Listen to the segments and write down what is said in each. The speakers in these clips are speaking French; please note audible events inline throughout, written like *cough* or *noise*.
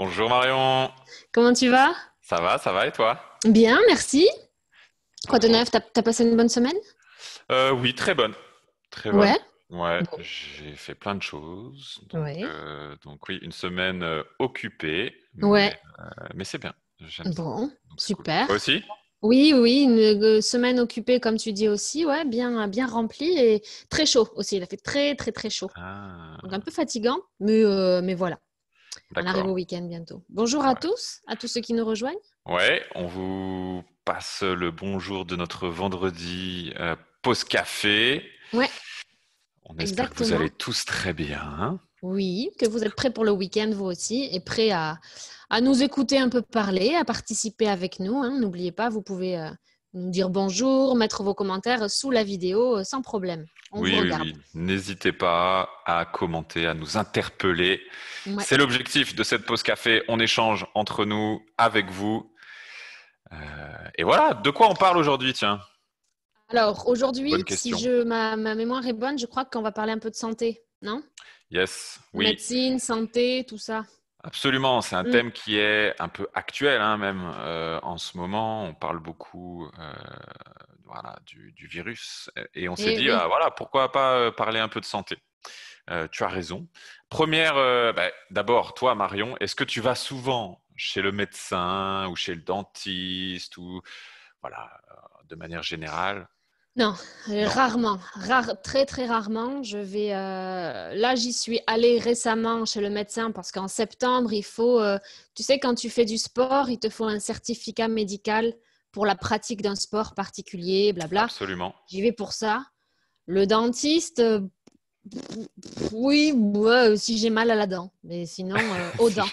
Bonjour Marion. Comment tu vas Ça va, ça va et toi Bien, merci. Quoi de neuf T'as as passé une bonne semaine euh, Oui, très bonne. Très Ouais. j'ai fait plein de choses. Donc, euh, donc oui, une semaine euh, occupée. Mais, ouais. mais c'est bien. Bon, super. Toi aussi oui, oui, une semaine occupée, comme tu dis aussi, ouais, bien, bien remplie et très chaud aussi. Il a fait très, très, très chaud. Ah. Donc un peu fatigant, mais, mais voilà. On arrive au week-end bientôt. Bonjour à tous, à tous ceux qui nous rejoignent. Ouais, on vous passe le bonjour de notre vendredi post euh, pause café. Ouais. On espère que vous allez tous très bien. Hein. oui, que vous êtes prêts pour le week-end, vous aussi, et prêts à, nous écouter un peu parler, à participer avec nous. Hein. N'oubliez pas, vous pouvez euh, dire bonjour, mettre vos commentaires sous la vidéo euh, sans problème. On oui, oui, oui. N'hésitez pas à commenter, à nous interpeller. C'est l'objectif de cette pause café. On échange entre nous, avec vous. Euh, et voilà, de quoi on parle aujourd'hui, tiens Alors, aujourd'hui, si je, ma, ma mémoire est bonne, je crois qu'on va parler un peu de santé, non Yes, oui. Médecine, santé, tout ça. Absolument, c'est un mmh. thème qui est un peu actuel hein, même euh, en ce moment. On parle beaucoup euh, du, virus euh, et on s'est eh dit ah, voilà pourquoi pas parler un peu de santé. tu as raison. Première, bah, d'abord toi Marion, est-ce que tu vas souvent chez le médecin ou chez le dentiste ou voilà de manière générale euh, non, rarement, très très rarement. Je vais euh, là, j'y suis allée récemment chez le médecin parce qu'en septembre, il faut, euh, tu sais, quand tu fais du sport, il te faut un certificat médical pour la pratique d'un sport particulier, blabla. Absolument. J'y vais pour ça. Le dentiste, oui, si j'ai mal à la dent, mais sinon aux *laughs* dents.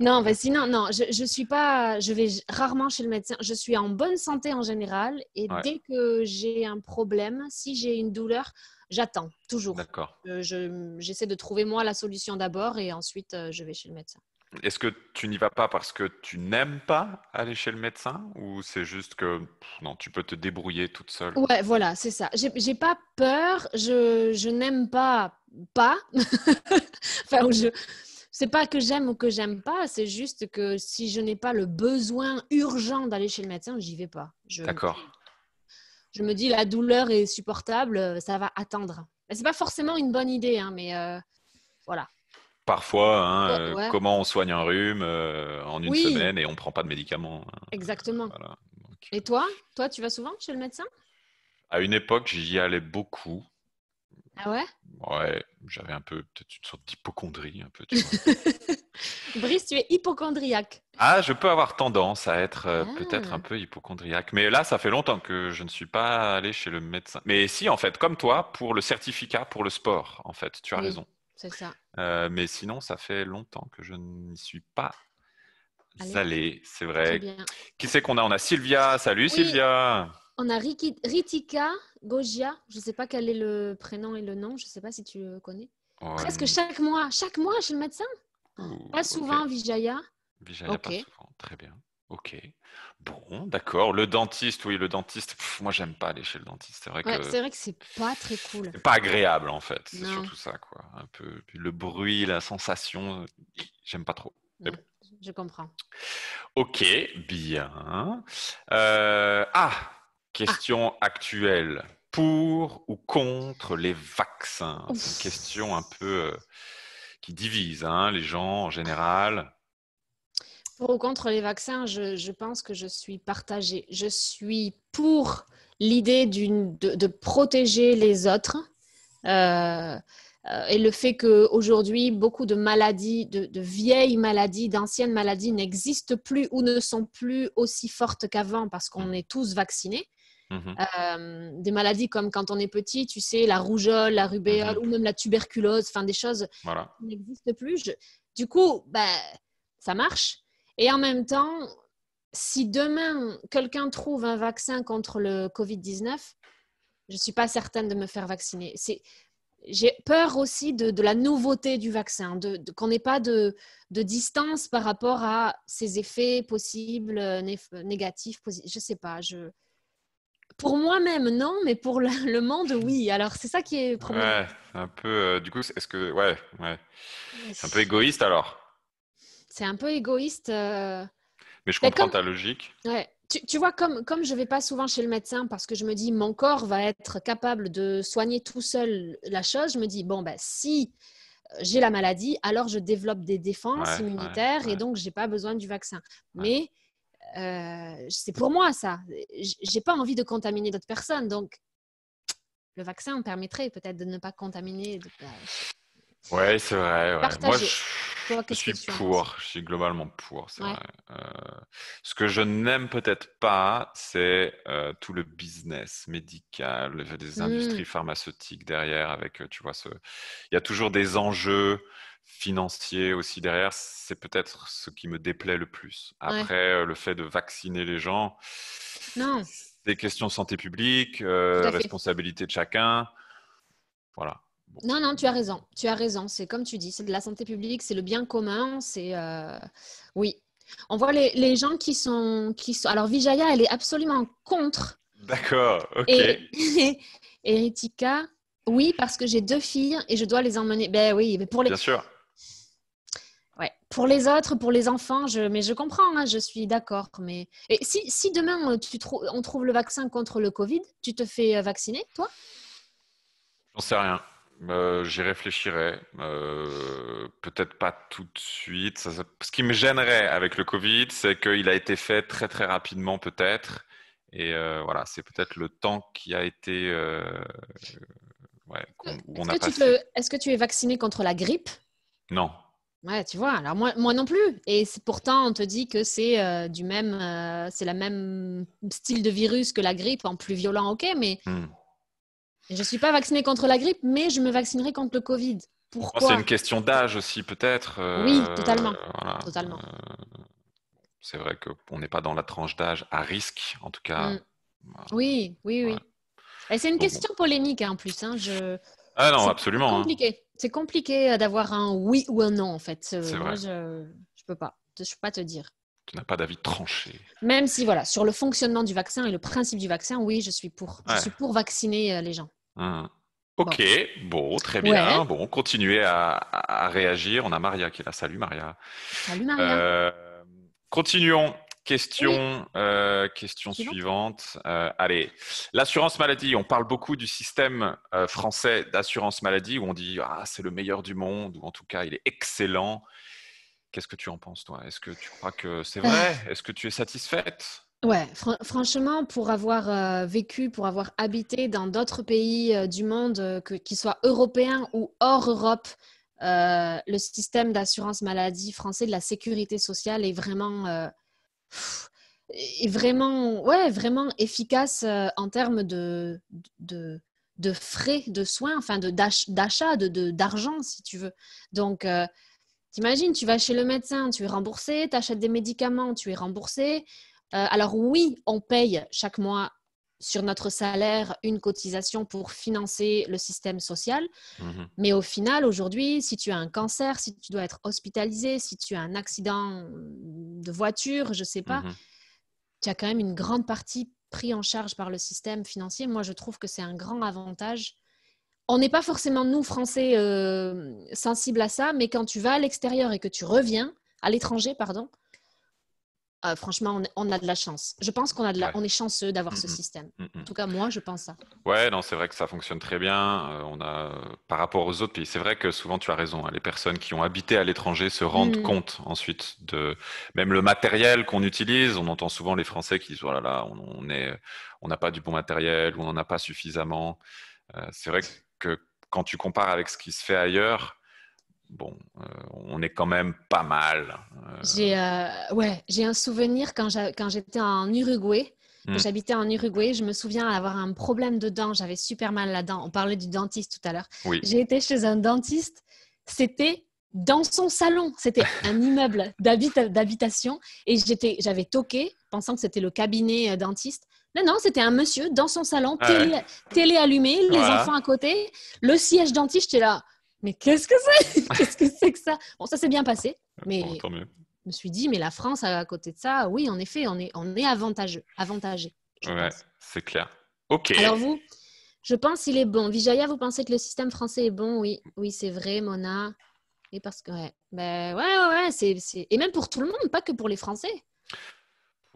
Non, vas-y, bah, non, je, ne suis pas, je vais rarement chez le médecin. Je suis en bonne santé en général et dès que j'ai un problème, si j'ai une douleur, j'attends toujours. D'accord. Euh, je, j'essaie de trouver moi la solution d'abord et ensuite euh, je vais chez le médecin. Est-ce que tu n'y vas pas parce que tu n'aimes pas aller chez le médecin ou c'est juste que non, tu peux te débrouiller toute seule Ouais, voilà, c'est ça. J'ai, n'ai pas peur, je, je n'aime pas pas. *laughs* enfin, je, c'est pas que j'aime ou que j'aime pas, c'est juste que si je n'ai pas le besoin urgent d'aller chez le médecin, j'y vais pas. D'accord. Je me dis la douleur est supportable, euh, ça va attendre. C'est pas forcément une bonne idée, hein, mais euh, voilà. Parfois, hein, euh, comment on soigne un rhume en une semaine et on prend pas de médicaments. Hein. Exactement. et toi, toi, tu vas souvent chez le médecin À une époque, j'y allais beaucoup. Ah ouais Ouais, j'avais un peu peut-être une sorte d'hypochondrie, un peu. *laughs* Brice, tu es hypochondriaque. Ah, je peux avoir tendance à être euh, peut-être ah. un peu hypochondriaque. Mais là, ça fait longtemps que je ne suis pas allé chez le médecin. Mais si, en fait, comme toi, pour le certificat, pour le sport, en fait, tu as raison. C'est ça. Euh, mais sinon, ça fait longtemps que je n'y suis pas allé. C'est vrai. Qui c'est qu'on a On a Sylvia. Salut Sylvia. On a Ritika Gogia, je ne sais pas quel est le prénom et le nom, je ne sais pas si tu le connais. Presque chaque mois, chaque mois chez le médecin Pas souvent, Vijaya. Vijaya, pas souvent, très bien. Ok. Bon, d'accord. Le dentiste, oui, le dentiste. moi, moi, j'aime pas aller chez le dentiste. C'est vrai que c'est vrai pas très cool. pas agréable en fait. C'est surtout ça, quoi. Un peu le bruit, la sensation. J'aime pas trop. Je comprends. Ok, bien. Euh, ah, ah. Question actuelle. Pour ou contre les vaccins C'est une question un peu euh, qui divise hein, les gens en général. Pour ou contre les vaccins, je, pense que je suis partagée. Je suis pour l'idée de, protéger les autres. Euh, euh, et le fait qu'aujourd'hui, beaucoup de maladies, de vieilles maladies, d'anciennes maladies n'existent plus ou ne sont plus aussi fortes qu'avant parce qu'on mm. est tous vaccinés. Mmh euh, des maladies comme quand on est petit, tu sais, la rougeole, la rubéole mmh ou même la tuberculose, enfin des choses qui n'existent plus. Du coup, ben, ça marche. Et en même temps, si demain quelqu'un trouve un vaccin contre le Covid-19, je ne suis pas certaine de me faire vacciner. J'ai peur aussi de, de, la nouveauté du vaccin, de, qu'on n'ait pas de, de, distance par rapport à ses effets possibles, euh, négatifs, Je ne sais pas. Je, pour moi-même, non, mais pour le monde, oui. Alors, c'est ça qui est problème. Ouais, un peu. Euh, du coup, est-ce que. Ouais, ouais. C'est un peu égoïste alors. C'est un peu égoïste. Euh, mais je comprends ta logique. Ouais. Tu, vois, comme, comme je ne vais pas souvent chez le médecin parce que je me dis mon corps va être capable de soigner tout seul la chose, je me dis bon, ben, si euh, j'ai la maladie, alors je développe des défenses immunitaires et donc je n'ai pas besoin du vaccin. Mais euh, c'est pour moi ça. J'ai pas envie de contaminer d'autres personnes, donc le vaccin permettrait peut-être de ne pas contaminer. oui bah, Ouais, c'est vrai. Moi, je, suis pour. Je suis globalement pour. Euh, ce que je n'aime peut-être pas, c'est euh, tout le business médical, les mmh. industries pharmaceutiques derrière. Avec, tu vois, ce... il y a toujours des enjeux financier aussi derrière, c'est peut-être ce qui me déplaît le plus. Après, euh, le fait de vacciner les gens, des questions de santé publique, euh, responsabilité de chacun, voilà. Non, non, tu as raison. Tu as raison. C'est comme tu dis, c'est de la santé publique, c'est le bien commun. C'est euh, oui. On voit les, gens qui sont, qui sont. Alors Vijaya, elle est absolument contre. D'accord. Ok. Et, *laughs* oui, parce que j'ai deux filles et je dois les emmener. Ben oui, mais pour les. Bien sûr pour les autres, pour les enfants, je, mais je comprends, hein, je suis d'accord. Mais Et si, si, demain euh, tu on trouve le vaccin contre le Covid, tu te fais euh, vacciner, toi J'en sais rien. Euh, j'y réfléchirai. Peut-être pas tout de suite. Ce qui me gênerait avec le Covid, c'est qu'il a été fait très très rapidement peut-être. Et voilà, c'est peut-être le temps qui a été... Est-ce que, que tu es vacciné contre la grippe Non. Ouais, tu vois, alors moi, moi non plus. Et pourtant, on te dit que c'est euh, du même, euh, c'est la même style de virus que la grippe, en plus violent, ok, mais hmm. je ne suis pas vaccinée contre la grippe, mais je me vaccinerai contre le Covid. Pourquoi C'est une question d'âge aussi, peut-être. Euh, oui, totalement. totalement. c'est vrai qu'on n'est pas dans la tranche d'âge à risque, en tout cas. Hmm. Oui, oui, oui. Et c'est une question polémique hein, en plus. Hein, ah non, absolument. Hein. compliqué c'est compliqué euh, d'avoir un oui ou un non en fait. Euh, moi, je ne peux pas. Je peux pas te dire. Tu n'as pas d'avis tranché. Même si voilà, sur le fonctionnement du vaccin et le principe du vaccin, oui, je suis pour. Je suis pour vacciner euh, les gens. Hum. Ok, bon, très bien. Bon, continuez à, réagir. On a Maria qui est là. Salut Maria. Salut Maria. continuons Question, euh, question suivante. Euh, allez, l'assurance maladie. On parle beaucoup du système euh, français d'assurance maladie où on dit ah c'est le meilleur du monde ou en tout cas il est excellent. Qu'est-ce que tu en penses toi Est-ce que tu crois que c'est vrai Est-ce que tu es satisfaite Ouais, franchement, pour avoir vécu, pour avoir habité dans d'autres pays du monde, qu'ils soient européens ou hors Europe, le système d'assurance maladie français de la sécurité sociale est vraiment est vraiment, ouais, vraiment efficace euh, en termes de, de, frais de soins, enfin d'achat, de, d'argent, si tu veux. Donc, tu euh, t'imagines, tu vas chez le médecin, tu es remboursé, tu achètes des médicaments, tu es remboursé. Euh, alors oui, on paye chaque mois sur notre salaire une cotisation pour financer le système social. Mhm. Mais au final, aujourd'hui, si tu as un cancer, si tu dois être hospitalisé, si tu as un accident de voiture, je ne sais pas, mhm. tu as quand même une grande partie pris en charge par le système financier. Moi, je trouve que c'est un grand avantage. On n'est pas forcément, nous, Français, euh, sensibles à ça, mais quand tu vas à l'extérieur et que tu reviens, à l'étranger, pardon, euh, franchement, on, a de la chance. Je pense qu'on est chanceux d'avoir ce système. En tout cas, moi, je pense ça. Ouais, non, c'est vrai que ça fonctionne très bien. Euh, on a, par rapport aux autres pays, c'est vrai que souvent, tu as raison. Hein, les personnes qui ont habité à l'étranger se rendent mm. compte ensuite de même le matériel qu'on utilise. On entend souvent les Français qui disent voilà, oh là, on on n'a pas du bon matériel ou on n'en a pas suffisamment. Euh, c'est vrai que quand tu compares avec ce qui se fait ailleurs, bon, euh, on est quand même pas mal. Euh. J'ai euh, ouais, un souvenir quand j'étais en Uruguay. Hmm. J'habitais en Uruguay, je me souviens avoir un problème de dents, j'avais super mal la dent. On parlait du dentiste tout à l'heure. J'ai été chez un dentiste, c'était dans son salon, c'était *laughs* un immeuble d'habitation et j'avais toqué pensant que c'était le cabinet dentiste. Non, non, c'était un monsieur dans son salon, ah télé, les enfants à côté, le siège dentiste, j'étais là mais qu'est-ce que c'est *laughs* *laughs* Qu'est-ce que c'est que ça Bon, ça s'est bien passé, mais je me suis dit, mais la France, à côté de ça, oui, en effet, on est, on est avantageux, avantagé. Ouais, c'est clair. Ok. Alors vous, je pense qu'il est bon. Vijaya, vous pensez que le système français est bon Oui, oui, c'est vrai, Mona. Et parce que ben, ouais, ouais, ouais c'est, et même pour tout le monde, pas que pour les Français.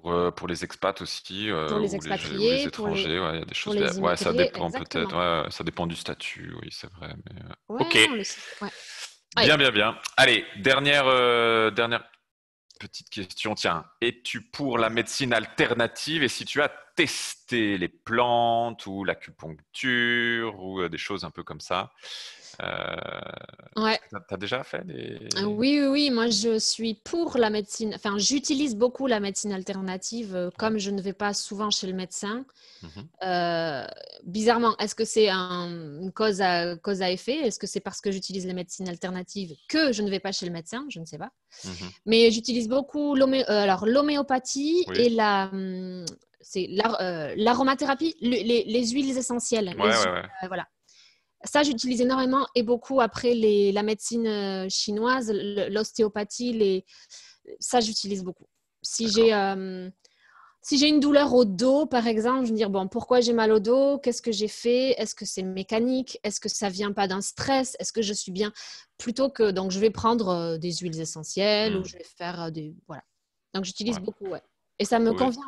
Euh, pour, les expats aussi, euh, pour les étrangers, il y a des choses. ouais, ça dépend peut-être. ça dépend du statut, oui, c'est vrai. Mais... Euh. ok. Bien, bien, bien. Allez, dernière, dernière petite question. Tiens, es-tu pour la médecine alternative et si tu as testé les plantes ou l'acupuncture ou des choses un peu comme ça euh, Ouais. Tu as déjà fait des... Oui, oui, oui, moi je suis pour la médecine, enfin j'utilise beaucoup la médecine alternative euh, comme je ne vais pas souvent chez le médecin. Mhm. Euh, bizarrement, est-ce que c'est un, une cause à, cause à effet Est-ce que c'est parce que j'utilise les médecines alternatives que je ne vais pas chez le médecin Je ne sais pas. Mhm. Mais j'utilise beaucoup euh, l'homéopathie et la... Hum, c'est l'aromathérapie, les, huiles essentielles. Ouais, ouais, ouais. voilà. Ça, j'utilise énormément et beaucoup après les, la médecine euh, chinoise, l'ostéopathie, les... ça, j'utilise beaucoup. Si j'ai euh, si une douleur au dos, par exemple, je me dire bon, pourquoi j'ai mal au dos Qu'est-ce que j'ai fait Est-ce que c'est mécanique Est-ce que ça vient pas d'un stress Est-ce que je suis bien Plutôt que donc, je vais prendre euh, des huiles essentielles ou hmm. je vais faire des voilà. Donc, j'utilise beaucoup, ouais. Et ça me convient.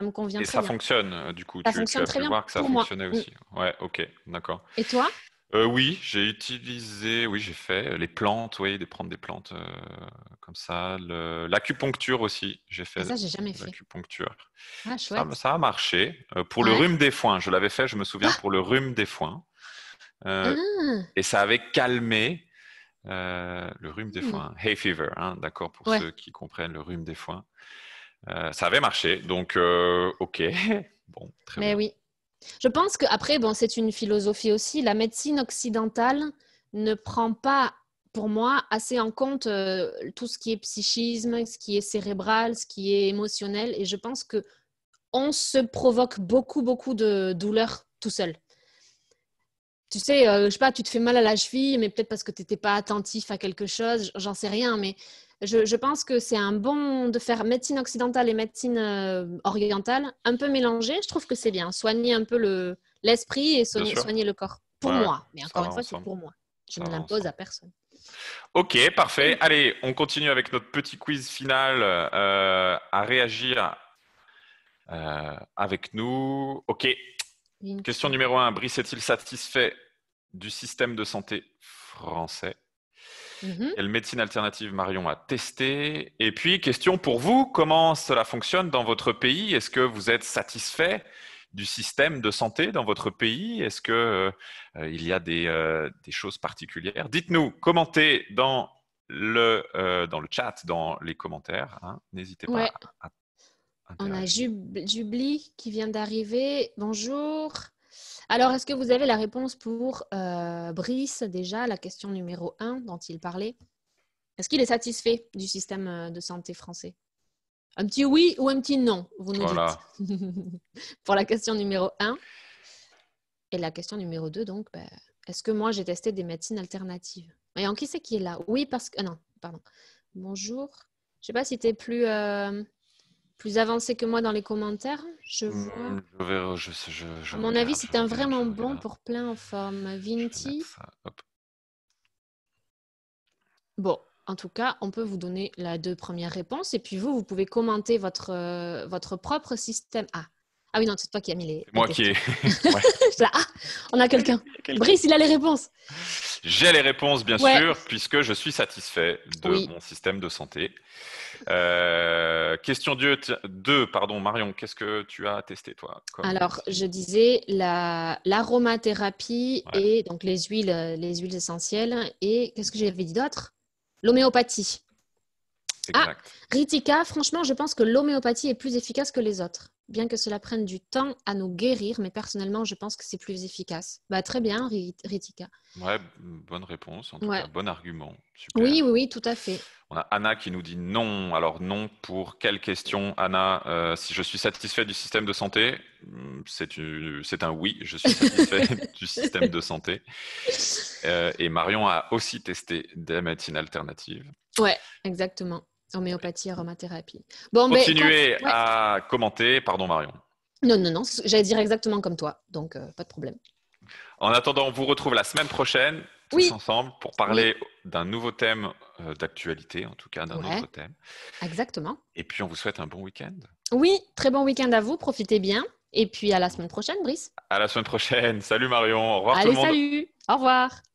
Ça me convient. Et ça fonctionne, du coup. Ça tu, fonctionne très bien voir que ça mm. aussi. Ouais, ok, d'accord. Et toi euh, oui, j'ai utilisé, oui, j'ai fait euh, les plantes, oui, de prendre des plantes euh, comme ça. l'acupuncture aussi, j'ai fait. Ah, ça, j'ai jamais fait. Ah, Ça, a marché. pour le rhume des foins, je l'avais fait, je me souviens, ah! pour le rhume des foins. Ah! Et ça avait calmé le rhume des hmm. foins. Hay fever, hein, d'accord, pour ceux qui comprennent le rhume des foins. ça avait marché, donc ok. *laughs* Bon, très Mais oui, je pense qu'après, bon, c'est une philosophie aussi. La médecine occidentale ne prend pas, pour moi, assez en compte euh, tout ce qui est psychisme, ce qui est cérébral, ce qui est émotionnel. Et je pense que on se provoque beaucoup, beaucoup de douleurs tout seul. Tu sais, je euh, je sais pas, tu te fais mal à la cheville, mais peut-être parce que tu n'étais pas attentif à quelque chose, j'en sais rien, mais je, pense que c'est un bon de faire médecine occidentale et médecine euh, orientale un peu mélangée. Je trouve que c'est bien. Soigner un peu l'esprit et soigner, le corps. Pour moi. Mais encore une fois, c'est hein. pour moi. Je ne l'impose à personne. Ok, parfait. Allez, on continue avec notre petit quiz final euh, à réagir euh, avec nous. Ok. Question numéro 1. Brice est-il satisfait du système de santé français Mhm. Quelle médecine alternative Marion a testé Et puis, question pour vous, comment cela fonctionne dans votre pays Est-ce que vous êtes satisfait du système de santé dans votre pays Est-ce qu'il euh, il y a des, euh, choses particulières Dites-nous, commentez dans le, euh, dans le chat, dans les commentaires. Hein. N'hésitez pas On a Jubli qui vient d'arriver. Bonjour. Alors, est-ce que vous avez la réponse pour euh, Brice, déjà, la question numéro 1 dont il parlait Est-ce qu'il est satisfait du système euh, de santé français Un petit oui ou un petit non, vous nous dites. *laughs* pour la question numéro 1. Et la question numéro 2, donc, ben, est-ce que moi, j'ai testé des médecines alternatives Et en qui c'est qui est là Oui, parce que... Ah non, pardon. Bonjour. Je ne sais pas si tu es plus... Euh, plus avancé que moi dans les commentaires. Je vois. à mon avis, c'est un vraiment bon pour plein en forme. Vinti. bon, en tout cas, on peut vous donner la deux premières réponses et puis vous, vous pouvez commenter votre, euh, votre propre système. A. Ah, ah oui, non, c'est toi qui as mis les. moi qui ai. *laughs* ah, on a quelqu'un. Brice, il a les réponses. J'ai les réponses, bien sûr, puisque je suis satisfait de mon système de santé. Euh, question 2, pardon, Marion, qu'est-ce que tu as testé, toi Alors, je disais l'aromathérapie la, l'aromathérapie et donc les huiles, les huiles essentielles. Et qu'est-ce que j'avais dit d'autre L'homéopathie. Ah, Ritika, franchement, je pense que l'homéopathie est plus efficace que les autres bien que cela prenne du temps à nous guérir, mais personnellement, je pense que c'est plus efficace. Bah, très bien, Ritika. bonne réponse, en bon argument. Oui, oui, tout à fait. On a Anna qui nous dit non. Alors non, pour quelle question, Anna euh, Si je suis satisfait du système de santé, hmm, c'est un oui, je suis satisfait *laughs* du système de santé. Euh, et Marion a aussi testé des médecines alternatives. Ouais, exactement. Homéopathie, aromathérapie. Bon, ben, Continuez à commenter. Pardon, Marion. Non, non, non. J'allais dire exactement comme toi. Donc, euh, pas de problème. En attendant, on vous retrouve la semaine prochaine, tous ensemble, pour parler d'un nouveau thème euh, d'actualité, en tout cas d'un autre thème. Exactement. Et puis, on vous souhaite un bon week-end. Oui, très bon week-end à vous. Profitez bien. Et puis, à la semaine prochaine, Brice. À la semaine prochaine. Salut, Marion. Au revoir. Allez, tout le monde. salut. Au revoir.